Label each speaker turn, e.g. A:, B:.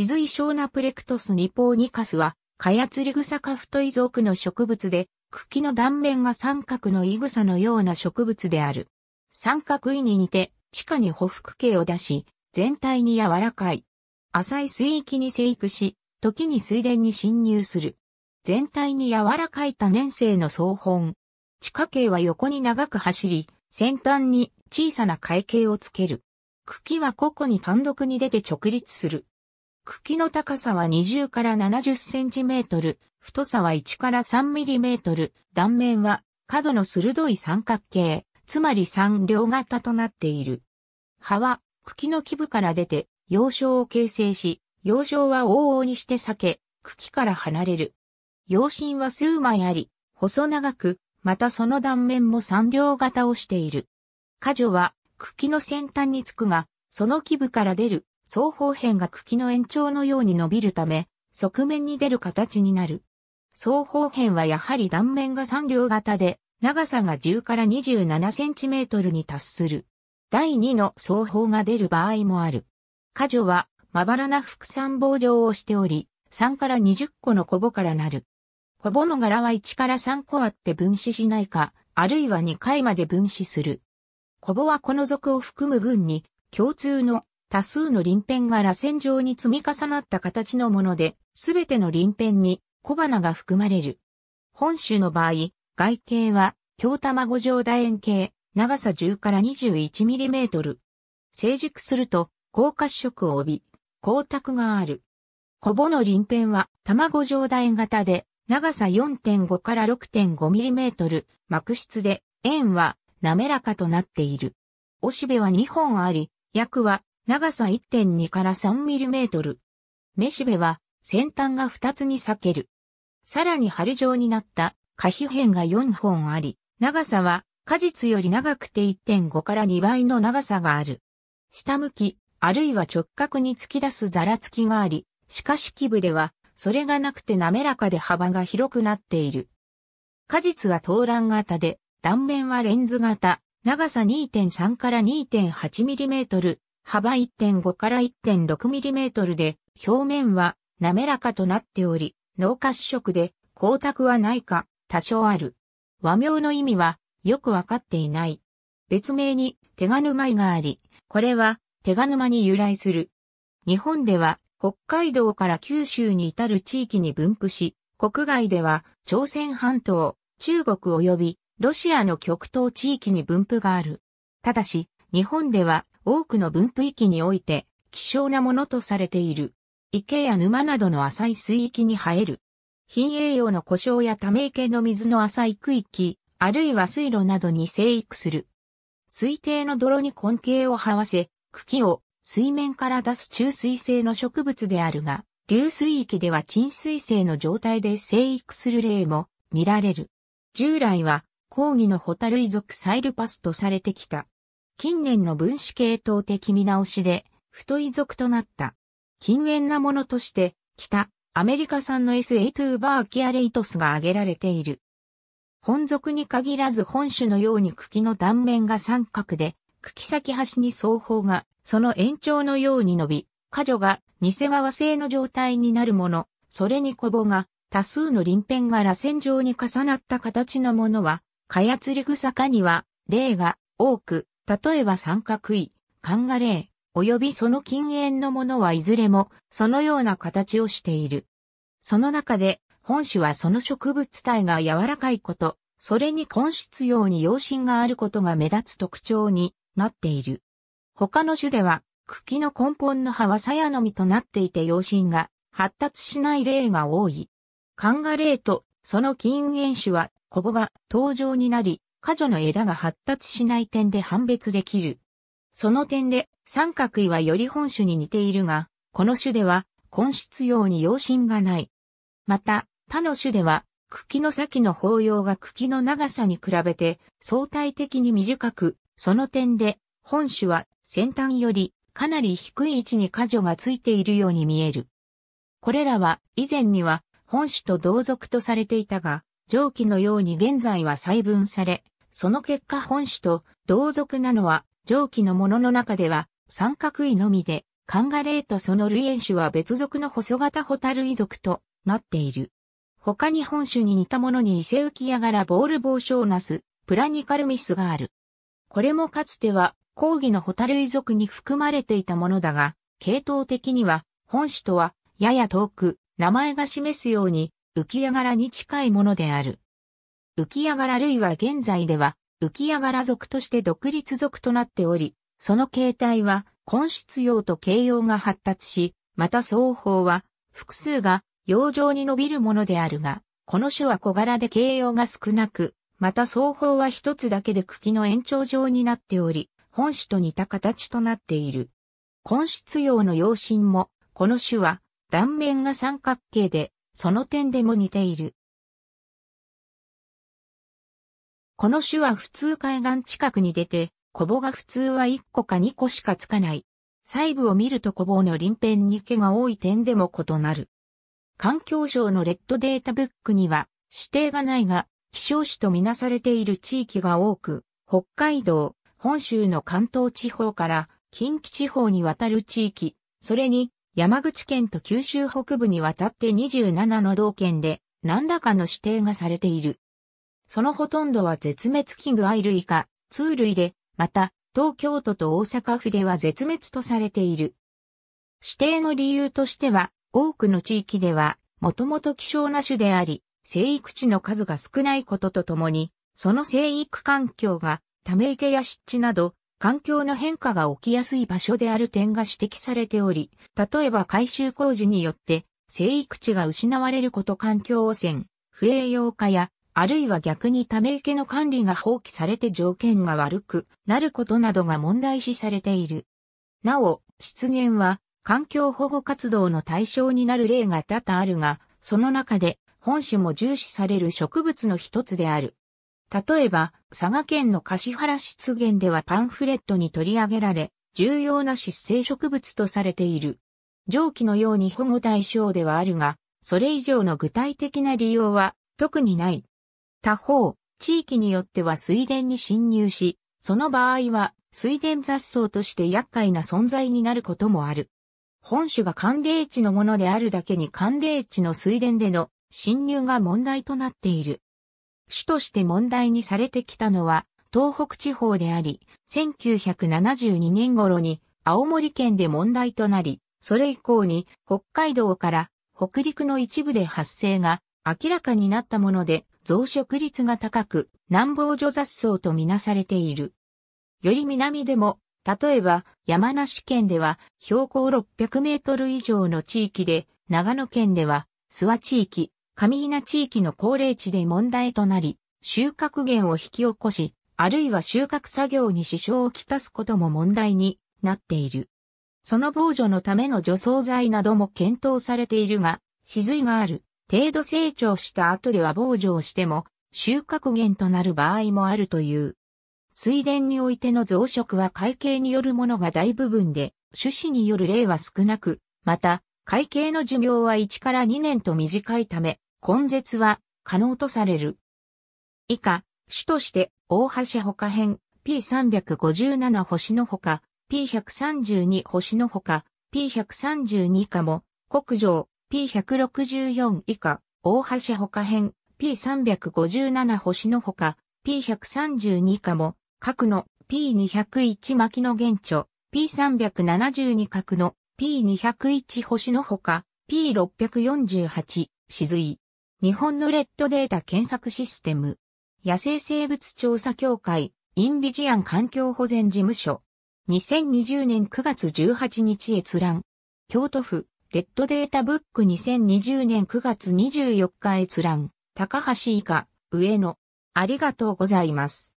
A: シズイショナプレクトスニポーニカスは、カヤツリグサ科太い属の植物で、茎の断面が三角のイグサのような植物である。三角位に似て、地下に匍匐形を出し、全体に柔らかい。浅い水域に生育し、時に水田に侵入する。全体に柔らかい多年生の総本。地下茎は横に長く走り、先端に小さな海茎をつける。茎は個々に単独に出て直立する。茎の高さは20から70センチメートル、太さは1から3ミリメートル、断面は角の鋭い三角形、つまり三両型となっている。葉は茎の基部から出て、葉少を形成し、葉少は往々にして裂け、茎から離れる。葉心は数枚あり、細長く、またその断面も三両型をしている。果女は茎の先端につくが、その基部から出る双方辺が茎の延長のように伸びるため、側面に出る形になる。双方辺はやはり断面が三両型で、長さが10から27センチメートルに達する。第2の双方が出る場合もある。果樹はまばらな副産棒状をしており、3から20個のコボからなる。コボの柄は1から3個あって分子しないか、あるいは2回まで分子する。コボはこの属を含む群に共通の多数の鱗片が螺旋状に積み重なった形のもので、すべての鱗片に小花が含まれる。本種の場合、外形は京卵状楕円形、長さ10から21ミリメートル。成熟すると、高褐色を帯び、光沢がある。コぼの鱗片は卵状楕円型で、長さ4.5から6.5ミリメートル、膜質で、円は滑らかとなっている。おしべは2本あり、薬は長さ1.2から3 m m メシベめしべは先端が2つに裂ける。さらに針状になった可皮片が4本あり、長さは果実より長くて1.5から2倍の長さがある。下向き、あるいは直角に突き出すざらつきがあり、しかし基部では、それがなくて滑らかで幅が広くなっている。果実は頭卵型で、断面はレンズ型、長さ2.3から2.8 m m 幅1.5から1 6トルで、表面は滑らかとなっており、脳褐色で光沢はないか多少ある。和名の意味はよくわかっていない。別名に手賀沼いがあり、これは手賀沼に由来する。日本では北海道から九州に至る地域に分布し、国外では朝鮮半島、中国及びロシアの極東地域に分布がある。ただし、日本では多くの分布域において希少なものとされている。池や沼などの浅い水域に生える。品栄養の故障やため池の水の浅い区域、あるいは水路などに生育する。水底の泥に根茎を這わせ、茎を水面から出す中水性の植物であるが、流水域では沈水性の状態で生育する例も見られる。従来は、講義のホタルイ属サイルパスとされてきた。近年の分子系統的見直しで、太い属となった。禁煙なものとして、北、アメリカ産の SA2 バーキアレイトスが挙げられている。本属に限らず本種のように茎の断面が三角で、茎先端に双方が、その延長のように伸び、果女が偽側性の状態になるもの、それにコボが多数の鱗片が螺旋状に重なった形のものは、カヤツリグサには例が多く、例えば三角位、カンガレー、及びその近縁のものはいずれもそのような形をしている。その中で、本種はその植物体が柔らかいこと、それに根質用に葉心があることが目立つ特徴になっている。他の種では、茎の根本の葉は鞘の実となっていて葉心が発達しない例が多い。カンガレーとその近縁種はコボが登場になり、果樹の枝が発達しない点で判別できる。その点で、三角位はより本種に似ているが、この種では、根質用に用心がない。また、他の種では、茎の先の法葉が茎の長さに比べて相対的に短く、その点で、本種は先端よりかなり低い位置に果樹がついているように見える。これらは以前には本種と同族とされていたが、上記のように現在は細分され、その結果本種と同族なのは上記のものの中では三角位のみで、カンガレーとその類縁種は別属の細型ホタル遺族となっている。他に本種に似たものに伊勢浮きやがらボール防をなす、プラニカルミスがある。これもかつては、講義のホタル遺族に含まれていたものだが、系統的には、本種とは、やや遠く、名前が示すように、浮き上がらに近いものである。浮き上がら類は現在では、浮き上がら属として独立属となっており、その形態は、根質用と形容が発達し、また双方は、複数が、洋上に伸びるものであるが、この種は小柄で形容が少なく、また双方は一つだけで茎の延長状になっており、本種と似た形となっている。根質用の養針も、この種は、断面が三角形で、その点でも似ている。この種は普通海岸近くに出て、コボが普通は1個か2個しかつかない。細部を見るとコボの臨辺に毛が多い点でも異なる。環境省のレッドデータブックには指定がないが、希少種とみなされている地域が多く、北海道、本州の関東地方から近畿地方に渡る地域、それに山口県と九州北部にわたって27の道県で何らかの指定がされている。そのほとんどは絶滅危惧愛類か、通類で、また、東京都と大阪府では絶滅とされている。指定の理由としては、多くの地域では、もともと希少な種であり、生育地の数が少ないこととともに、その生育環境が、ため池や湿地など、環境の変化が起きやすい場所である点が指摘されており、例えば改修工事によって生育地が失われること環境汚染、不栄養化や、あるいは逆にため池の管理が放棄されて条件が悪くなることなどが問題視されている。なお、湿原は環境保護活動の対象になる例が多々あるが、その中で本種も重視される植物の一つである。例えば、佐賀県の橿原湿原ではパンフレットに取り上げられ、重要な湿生植物とされている。上記のように保護対象ではあるが、それ以上の具体的な利用は特にない。他方、地域によっては水田に侵入し、その場合は水田雑草として厄介な存在になることもある。本種が寒冷地のものであるだけに寒冷地の水田での侵入が問題となっている。主として問題にされてきたのは、東北地方であり、1972年頃に青森県で問題となり、それ以降に北海道から北陸の一部で発生が明らかになったもので増殖率が高く南房除雑草とみなされている。より南でも、例えば山梨県では標高600メートル以上の地域で、長野県では諏訪地域、上稲地域の高齢地で問題となり、収穫源を引き起こし、あるいは収穫作業に支障をきたすことも問題になっている。その防除のための除草剤なども検討されているが、死髄がある、程度成長した後では防除をしても、収穫源となる場合もあるという。水田においての増殖は会計によるものが大部分で、種子による例は少なく、また、会計の寿命は1から2年と短いため、根絶は可能とされる。以下、主として大橋他編 P357 星のほか P132 星のほか P132 以下も国上 P164 以下大橋他編 P357 星のほか P132 以下も核の P201 巻の現著 P372 核の P201 星のほか、P648、雫。日本のレッドデータ検索システム。野生生物調査協会、インビジアン環境保全事務所。2020年9月18日閲覧。京都府、レッドデータブック2020年9月24日閲覧。高橋以下、上野。ありがとうございます。